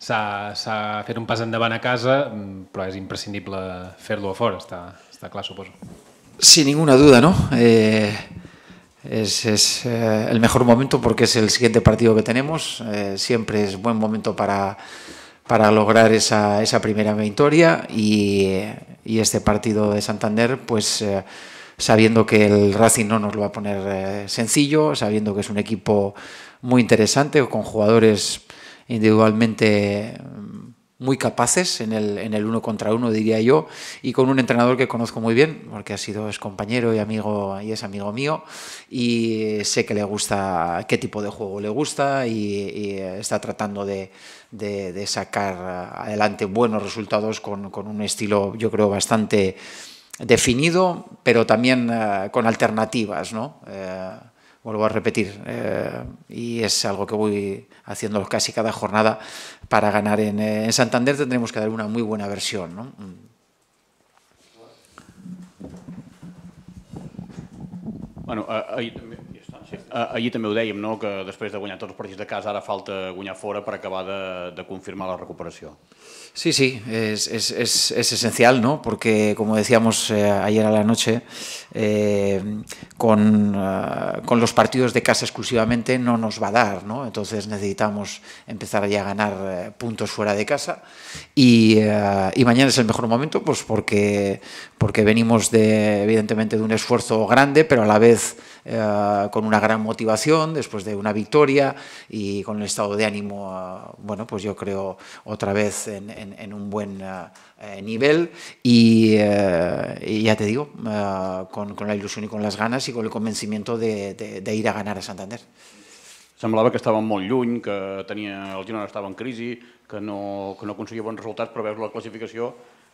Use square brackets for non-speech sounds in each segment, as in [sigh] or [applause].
s'ha hacer un pas endavant a casa, mm, pero es imprescindible hacerlo a fora, està, Sin ninguna duda, ¿no? Eh, es, eh, el mejor momento porque es el siguiente partido que tenemos. Eh, siempre es buen momento para, lograr esa, primera victoria y, este partido de Santander, pues sabiendo que el Racing no nos lo va a poner sencillo, sabiendo que es un equipo muy interesante, con jugadores individualmente mm, muy capaces en el, en el, uno contra uno, diría yo, y con un entrenador que conozco muy bien, porque ha sido es compañero y amigo y es amigo mío, y sé que le gusta, qué tipo de juego le gusta, y, está tratando de, sacar adelante buenos resultados con, un estilo, yo creo, bastante definido, pero también eh, con alternativas, ¿no? Eh, vuelvo a repetir, eh, y es algo que voy haciendo casi cada jornada para ganar en, eh, Santander, tendremos que dar una muy buena versión. ¿no? Mm. Bueno, Ah, ahir també ho dèiem, no? que després de guanyar tots els partits de casa ara falta guanyar fora per acabar de, de confirmar la recuperació. Sí, sí, es, es, es, es esencial, ¿no? Porque, como decíamos eh, ayer a la noche, eh, con, eh, con, los partidos de casa exclusivamente no nos va a dar, ¿no? Entonces necesitamos empezar ya a ganar eh, puntos fuera de casa. Y, eh, y, mañana es el mejor momento, pues porque, porque venimos, de, evidentemente, de un esfuerzo grande, pero a la vez eh, con una gran motivación después de una victoria y con el estado de ánimo, eh, bueno, pues yo creo otra vez en, en, en un buen eh, nivel y, eh, y, ya te digo, eh, con, con, la ilusión y con las ganas y con el convencimiento de, de, de ir a ganar a Santander. semblava que estava molt lluny, que tenia, el Girona estava en crisi, que no, que no aconseguia bons resultats, però veus la classificació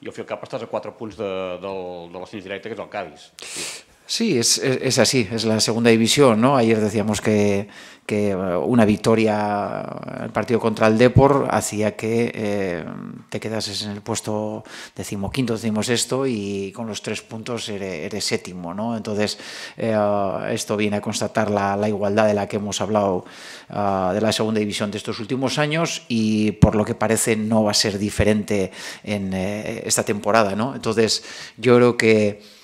i al fi al cap estàs a 4 punts de, de, de l'ascens directe, que és el Cádiz. Sí. Sí, es, así, es la segunda división, ¿no? Ayer decíamos que, eh, una victoria eh, el partido contra el Depor hacía que eh, te quedases en el puesto decimoquinto, decimos esto, y con los tres puntos eres, séptimo, ¿no? Entonces, esto viene a constatar la, igualdad de la que hemos hablado ah, de la segunda división de estos últimos años y por lo que parece no va a ser diferente en esta temporada, ¿no? Entonces, yo creo que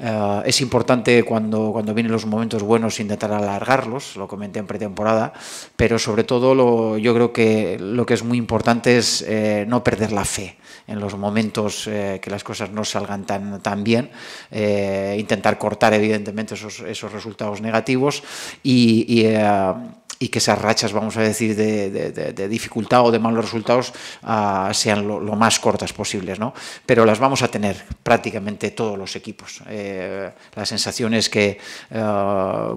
eh, es importante cuando, cuando vienen los momentos buenos intentar alargarlos, lo comenté en pretemporada, pero sobre todo yo creo que lo que es muy importante es eh, no perder la fe en los momentos eh, que las cosas no salgan tan, bien, intentar cortar evidentemente esos, resultados negativos y, y que esas rachas, vamos a decir, de, dificultad o de malos resultados ah, sean lo, más cortas posibles, ¿no? Pero las vamos a tener prácticamente todos los equipos. Eh, la sensación es que... Ah,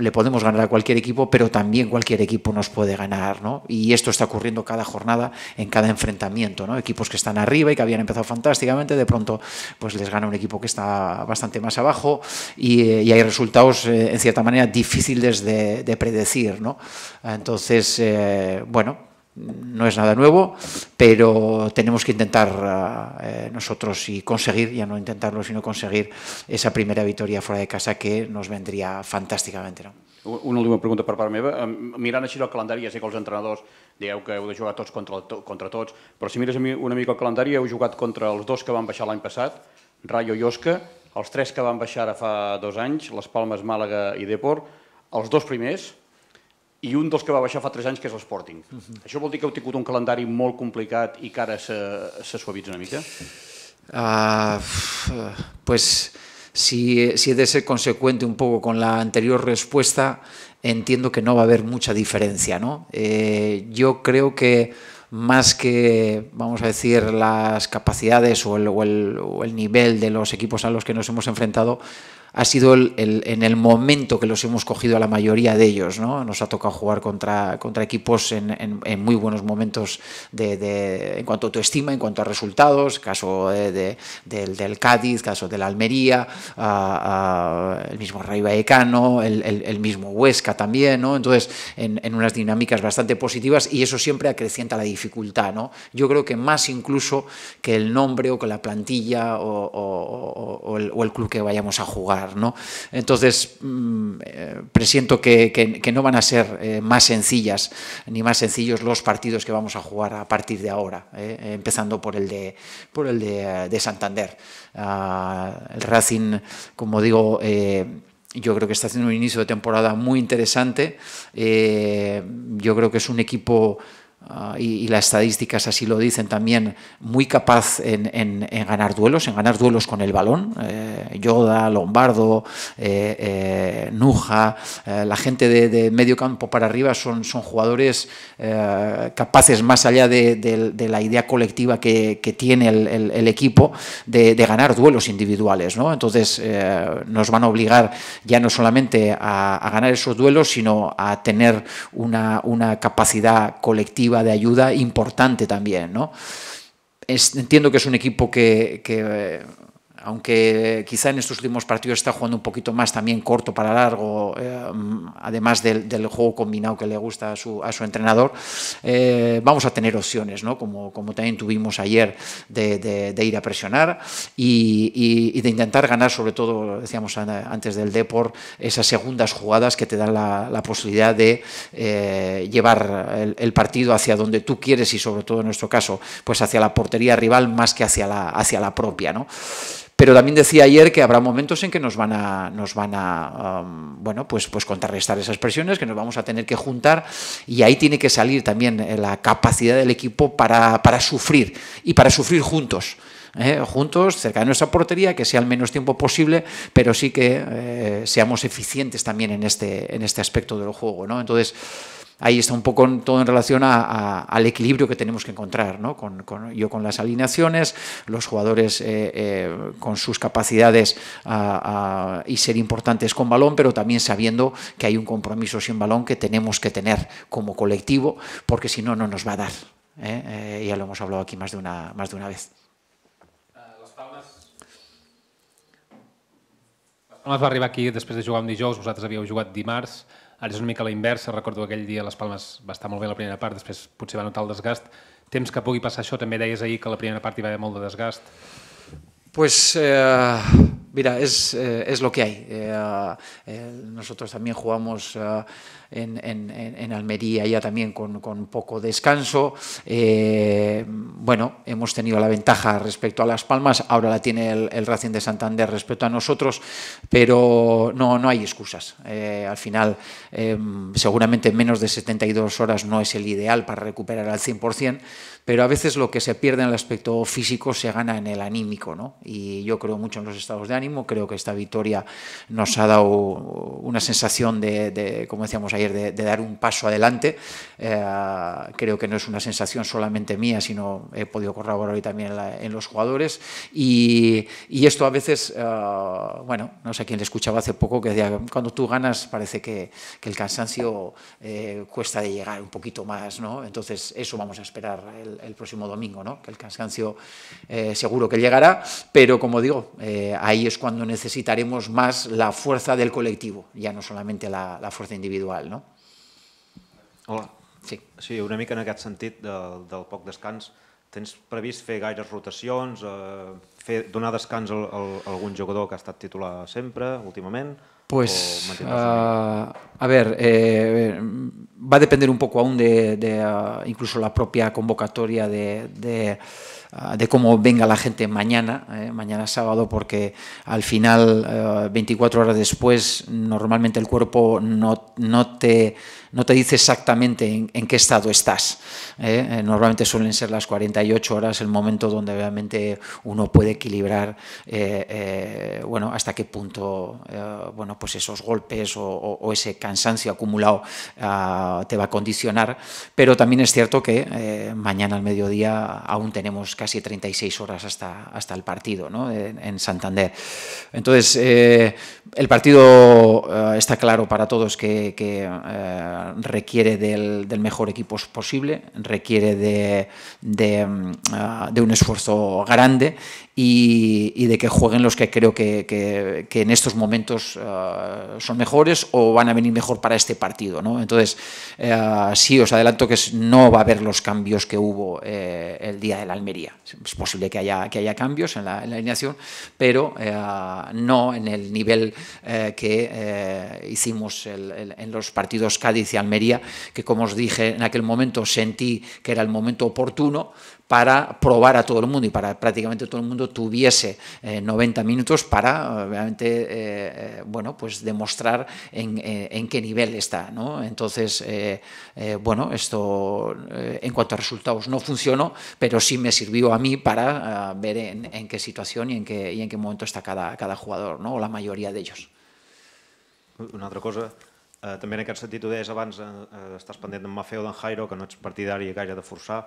le podemos ganar a cualquier equipo, pero también cualquier equipo nos puede ganar, ¿no? Y esto está ocurriendo cada jornada, en cada enfrentamiento, ¿no? Equipos que están arriba y que habían empezado fantásticamente, de pronto pues les gana un equipo que está bastante más abajo y, eh, hay resultados, eh, en cierta manera, difíciles de, predecir, ¿no? Entonces, eh, bueno, no es nada nuevo, pero tenemos que intentar eh, eh nosotros y conseguir, ya no intentarlo, sino conseguir esa primera victòria fora de casa que nos vendria fantàsticament. No? Una última pregunta per part meva. Mirant així el calendari, ja sé que els entrenadors dieu que heu de jugar tots contra, contra tots, però si mires una mica el calendari, heu jugat contra els dos que van baixar l'any passat, Rayo i Osca, els tres que van baixar ara fa dos anys, les Palmes, Màlaga i Deport, els dos primers, i un dels que va baixar fa 3 anys, que és l'Sporting. Uh mhm. -huh. Això vol dir que heu tingut un calendari molt complicat i que ara se, se suavitza una mica? Uh, pues si, si he de ser consecuente un poco con la anterior respuesta, entiendo que no va a haber mucha diferencia. ¿no? Eh, yo creo que más que, vamos a decir, las capacidades o el, o, el, o el nivel de los equipos a los que nos hemos enfrentado, ha sido el, en el momento que los hemos cogido a la mayoría de ellos. ¿no? Nos ha tocado jugar contra, contra equipos en, en, muy buenos momentos de, en cuanto a autoestima, en cuanto a resultados, caso de, del, del, Cádiz, caso del Almería, el mismo Rayo Vallecano, el, mismo Huesca también. ¿no? Entonces, en, unas dinámicas bastante positivas y eso siempre acrecienta la dificultad. ¿no? Yo creo que más incluso que el nombre o que la plantilla o el club que vayamos a jugar. Entonces, mm, eh, presiento que, no van a ser eh, más sencillas ni más sencillos los partidos que vamos a jugar a partir de ahora, ¿eh? empezando por el de, por el de, Santander. Ah, el Racing, como digo, yo creo que está haciendo un inicio de temporada muy interesante. yo creo que es un equipo Ah, y, las estadísticas así lo dicen también, muy capaz en, ganar duelos, en ganar duelos con el balón. Eh, Yoda, Lombardo, eh, eh, Nuja, la gente de, medio campo para arriba son, son jugadores capaces, más allá de, la idea colectiva que, tiene el, equipo, de, ganar duelos individuales. Entonces nos van a obligar ya no solamente a, ganar esos duelos, sino a tener una capacidad colectiva de ayuda importante también, ¿no? entiendo que es un equipo que eh, aunque quizá en estos últimos partidos está jugando un poquito más también corto para largo, eh, además del, juego combinado que le gusta a su, entrenador, eh, vamos a tener opciones, ¿no? como, como también tuvimos ayer, de, ir a presionar y, de intentar ganar, sobre todo, decíamos antes del Deport, esas segundas jugadas que te dan la, posibilidad de eh, llevar el, partido hacia donde tú quieres y sobre todo en nuestro caso, pues hacia la portería rival más que hacia la, hacia la propia. ¿no? Pero también decía ayer que habrá momentos en que nos van a, nos van a um, bueno, pues, pues contrarrestar esas presiones, que nos vamos a tener que juntar y ahí tiene que salir también eh, la capacidad del equipo para, sufrir y para sufrir juntos. ¿eh? juntos, cerca de nuestra portería, que sea el menos tiempo posible, pero sí que eh, seamos eficientes también en este, en este aspecto del juego. ¿no? Entonces, ahí está un poco todo en relación al equilibrio que tenemos que encontrar, ¿no? yo con las alineaciones, los jugadores eh, eh, con sus capacidades y ser importantes con balón, pero también sabiendo que hay un compromiso sin balón que tenemos que tener como colectivo, porque si no, no nos va a dar. ¿eh? eh ya lo hemos hablado aquí más de una, más de una vez. Ah, las Palmes va arribar aquí después de jugar un dijous, vosaltres havíeu jugat dimarts. Ara és una mica la inversa, recordo aquell dia a les Palmes va estar molt bé la primera part, després potser va notar el desgast. Temps que pugui passar això, també deies ahir que la primera part hi va haver molt de desgast. Pues eh, mira, eh, es, lo que hay. Eh, eh, nosotros también jugamos en, Almería ya también con, poco descanso. bueno, hemos tenido la ventaja respecto a Las Palmas, ahora la tiene el, Racing de Santander respecto a nosotros, pero no, no hay excusas. al final, seguramente menos de 72 horas no es el ideal para recuperar al 100%, pero a veces lo que se pierde en el aspecto físico se gana en el anímico, ¿no? Y yo creo mucho en los estados de ánimo Creo que esta victoria nos ha dado una sensación de, como decíamos ayer, de, dar un paso adelante. Eh, creo que no es una sensación solamente mía, sino he podido corroborar hoy también en, los jugadores. Y, esto a veces, eh, bueno, no sé quién le escuchaba hace poco que decía, cuando tú ganas parece que, el cansancio eh, cuesta de llegar un poquito más, ¿no? Entonces eso vamos a esperar el, próximo domingo, ¿no? Que el cansancio seguro que llegará, pero como digo, ahí es cuando necesitaremos más la fuerza del colectivo, ya no solamente la, la fuerza individual. No? Hola. Sí. sí, una mica en aquest sentit del, del poc descans, tens previst fer gaires rotacions, eh, fer, donar descans a, a, a algun jugador que ha estat titular sempre, últimament? Pues, uh, A ver, eh, va a depender un poco aún de, ah, incluso la propia convocatoria ah, de, cómo venga la gente mañana, eh, mañana sábado, porque al final, 24 eh, horas después, normalmente el cuerpo no, no, te, no te dice exactamente en, qué estado estás. Normalmente suelen ser las 48 horas el momento donde realmente uno puede equilibrar bueno, hasta qué punto bueno, pues esos golpes o ese cambio cansancio acumulado ah, te va a condicionar, pero también es cierto que eh, mañana al mediodía aún tenemos casi 36 horas hasta, hasta el partido en, Santander. Entonces, eh, el partido eh, está claro para todos que, requiere del, mejor equipo posible, requiere de, ah, un esfuerzo grande y, de que jueguen los que creo que en estos momentos ah, son mejores o van a venir mejor para este partido. Entonces, eh, sí, os adelanto que no va a haber los cambios que hubo eh, el día de la Almería. Es posible que haya, que haya cambios en la, alineación, pero eh, no en el nivel que hicimos en los partidos Cádiz y Almería, que como os dije en aquel momento sentí que era el momento oportuno para probar a todo el mundo y para prácticamente todo el mundo tuviese 90 eh, minutos para, obviamente, eh, eh, bueno, pues demostrar en, qué nivel está. ¿no? Entonces, bueno, esto en cuanto a resultados no funcionó, pero sí me sirvió a mí para ah, ver en, qué situación y en qué, y en qué momento está cada, cada jugador, ¿no? o la mayoría de ellos. Una otra cosa, también en qué sentit es, deies abans, eh, estàs pendent d'en Mafeo Jairo, que no es partidario que haya de forzar,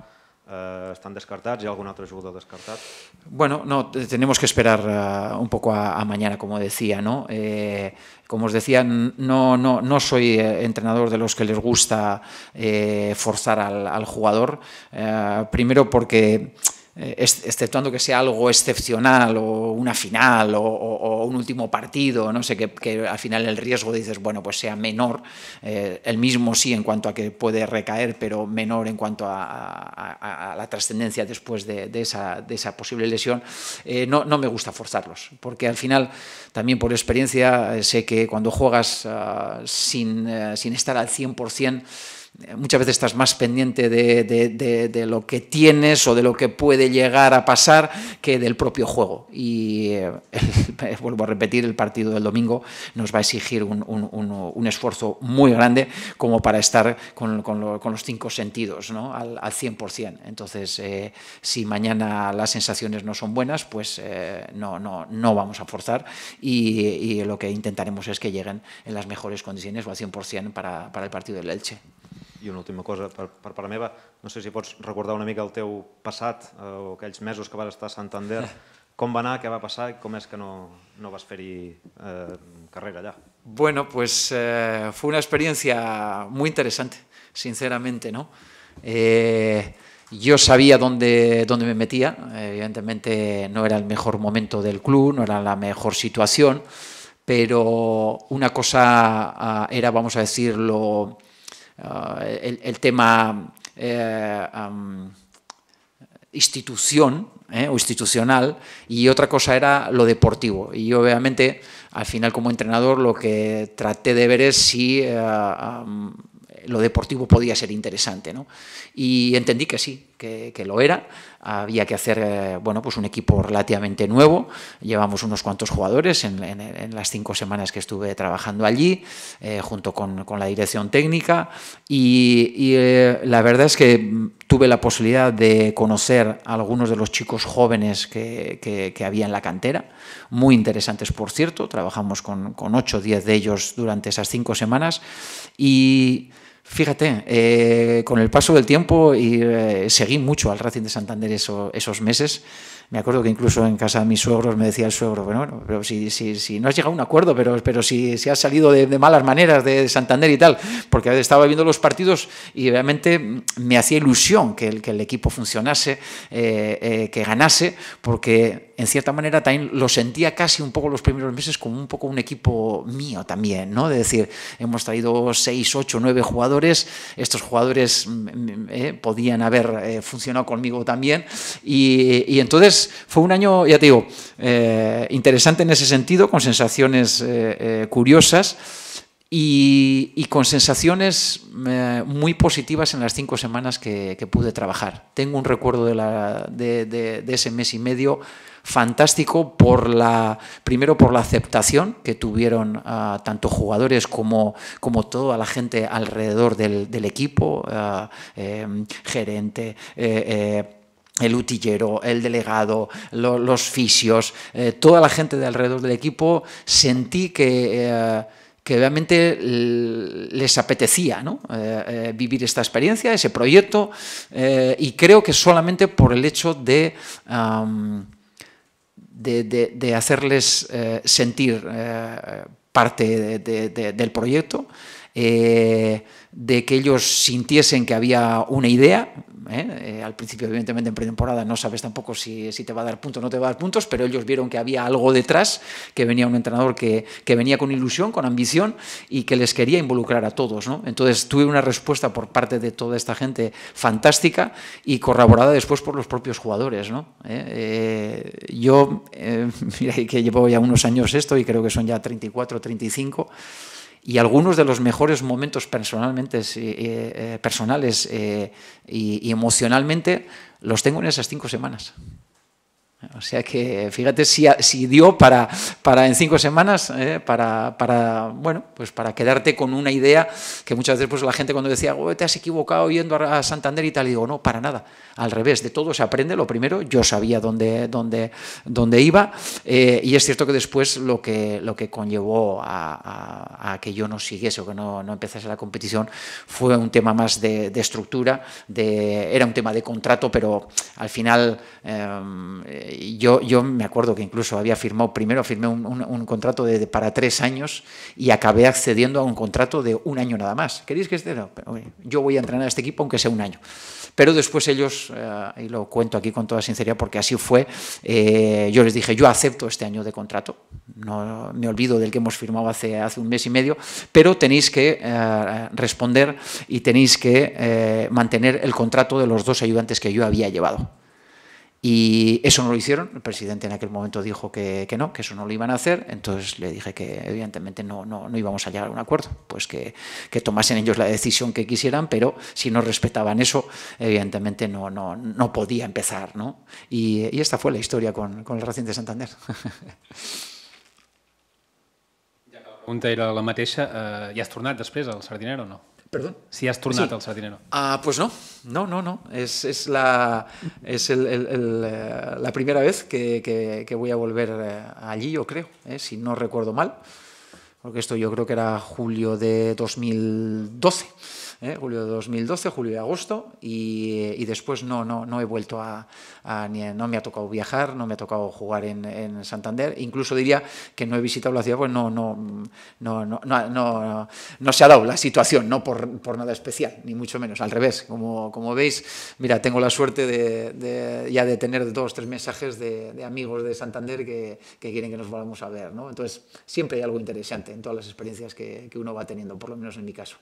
eh, ¿Están descartados? y algún otro jugador descartado? Bueno, no, tenemos que esperar eh, un poco a, mañana, como decía, ¿no? Eh, como os decía, no, no, no soy entrenador de los que les gusta forzar al, al jugador, primero porque eh, exceptuando que sea algo excepcional o una final o, un último partido, no sé, que, al final el riesgo dices, bueno, pues sea menor, eh, el mismo sí en cuanto a que puede recaer, pero menor en cuanto a, la trascendencia después de, esa, posible lesión, eh, no, me gusta forzarlos, porque al final, también por experiencia, sé que cuando juegas ah, sin, sin estar al 100%, eh, muchas veces estás más pendiente de, lo que tienes o de lo que puede llegar a pasar que del propio juego. Y eh, [laughs] eh, vuelvo a repetir, el partido del domingo nos va a exigir un, esfuerzo muy grande como para estar con, los cinco sentidos ¿no? al, al 100%. Entonces, si mañana las sensaciones no son buenas, pues no, no, no vamos a forzar y, lo que intentaremos es que lleguen en las mejores condiciones o al 100% para, para el partido del Elche. Y una última cosa para per no sé si puedes recordar una amiga el teu passat o eh, o aquells mesos que vas estar Santander, [laughs] ¿Cómo va a què va passar es que no, no vas a eh, carrera ya? Bueno, pues eh, fue una experiencia muy interesante, sinceramente, ¿no? yo sabía dónde, dónde me metía, evidentemente no era el mejor momento del club, no era la mejor situación, pero una cosa ah, era, vamos a decirlo, Ah, el, tema eh, institución eh, o institucional y otra cosa era lo deportivo. Y obviamente al final como entrenador lo que traté de ver es si... Eh, lo deportivo podía ser interesante. Y entendí que sí, que, lo era. Había que hacer eh, bueno, pues un equipo relativamente nuevo. Llevamos unos cuantos jugadores en, las cinco semanas que estuve trabajando allí, eh, junto con, con, la dirección técnica. Y, eh, la verdad es que mm, tuve la posibilidad de conocer a algunos de los chicos jóvenes que, que, había en la cantera, muy interesantes, por cierto. Trabajamos con, con 8 o 10 de ellos durante esas cinco semanas. Y Fíjate, eh, con el paso del tiempo y, eh, seguí mucho al Racing de Santander esos meses. Me acuerdo que incluso en casa de mis suegros me decía el suegro, bueno, pero si, no has llegado a un acuerdo, pero, pero si, si has salido de, malas maneras de Santander y tal, porque estaba viendo los partidos y realmente me hacía ilusión que el, equipo funcionase, eh, que ganase, porque en cierta manera también lo sentía casi un poco los primeros meses como un poco un equipo mío también, ¿no? De decir, hemos traído seis, ocho, nueve jugadores, estos jugadores mm, mm, mm, eh, podían haber eh, funcionado conmigo también y, entonces fue un año, ya te digo, eh, interesante en ese sentido, con sensaciones curiosas. Y, con sensaciones muy positivas en las cinco semanas que, pude trabajar. Tengo un recuerdo de, la, de ese mes y medio fantástico por la, primero por la aceptación que tuvieron ah, tanto jugadores como, como toda la gente alrededor del, equipo, ah, em, gerente. Eh, eh, el utillero, el delegado, los fisios, eh, toda la gente de alrededor del equipo, sentí que que realmente les apetecía vivir esta experiencia, ese proyecto, y creo que solamente por el hecho de de, de, hacerles eh, sentir eh, parte de, del proyecto. Eh, de que ellos sintiesen que había una idea. ¿eh? Eh, al principio, evidentemente, en pretemporada no sabes tampoco si, te va a dar puntos o no te va a dar puntos, pero ellos vieron que había algo detrás, que venía un entrenador que, venía con ilusión, con ambición y que les quería involucrar a todos. Entonces tuve una respuesta por parte de toda esta gente fantástica y corroborada después por los propios jugadores. ¿Eh? yo, [laughs] que llevo ya unos años esto y creo que son ya 34, 35 y algunos de los mejores momentos personalmente, eh, eh, personales eh, y emocionalmente los tengo en esas cinco semanas. O sea que fíjate si, dio para, para en cinco semanas, eh, para, bueno, pues para quedarte con una idea que muchas veces pues, la gente cuando decía, te has equivocado yendo a Santander y tal, digo, no, para nada. Al revés, de todo se aprende. Lo primero, yo sabía dónde, dónde, dónde iba eh, y es cierto que después lo que, lo que conllevó a, que yo no siguiese o que no, no, empezase la competición fue un tema más de, estructura, de, era un tema de contrato, pero al final... Eh, eh, yo, me acuerdo que incluso había firmado, primero firmé un, contrato de, para tres años y acabé accediendo a un contrato de un año nada más. ¿Queréis que esté? yo voy a entrenar a este equipo aunque sea un año. Pero después ellos, eh, y lo cuento aquí con toda sinceridad porque así fue, eh, yo les dije, yo acepto este año de contrato, no me olvido del que hemos firmado hace, hace un mes y medio, pero tenéis que responder y tenéis que mantener el contrato de los dos ayudantes que yo había llevado. Y eso no lo hicieron, el presidente en aquel momento dijo que, no, que eso no lo iban a hacer, entonces le dije que evidentemente no, no, no íbamos a llegar a un acuerdo, pues que, tomasen ellos la decisión que quisieran, pero si no respetaban eso, evidentemente no, no, no podía empezar. ¿no? Y, esta fue la historia con, el reciente Santander. Ya [laughs] la pregunta era la matesa ¿ya eh, has después después al Sardinero o no? Perdón. Si has turnado el Ah, pues no, no, no, no. Es, la, es eh, la primera vez que, voy a volver eh, allí, yo creo, eh, si no recuerdo mal. Porque esto yo creo que era julio de 2012. ¿eh? julio de 2012, julio y agosto, y, después no, no, no he vuelto a, no me ha tocado viajar, no me ha tocado jugar en, Santander, incluso diría que no he visitado la ciudad, pues no, no, no, no, se ha dado la situación, no por, por, nada especial, ni mucho menos, al revés, como, como veis, mira, tengo la suerte de, de ya de tener dos, tres mensajes de, de amigos de Santander que, que, quieren que nos volvamos a ver, ¿no? Entonces, siempre hay algo interesante en todas las experiencias que, que uno va teniendo, por lo menos en mi caso.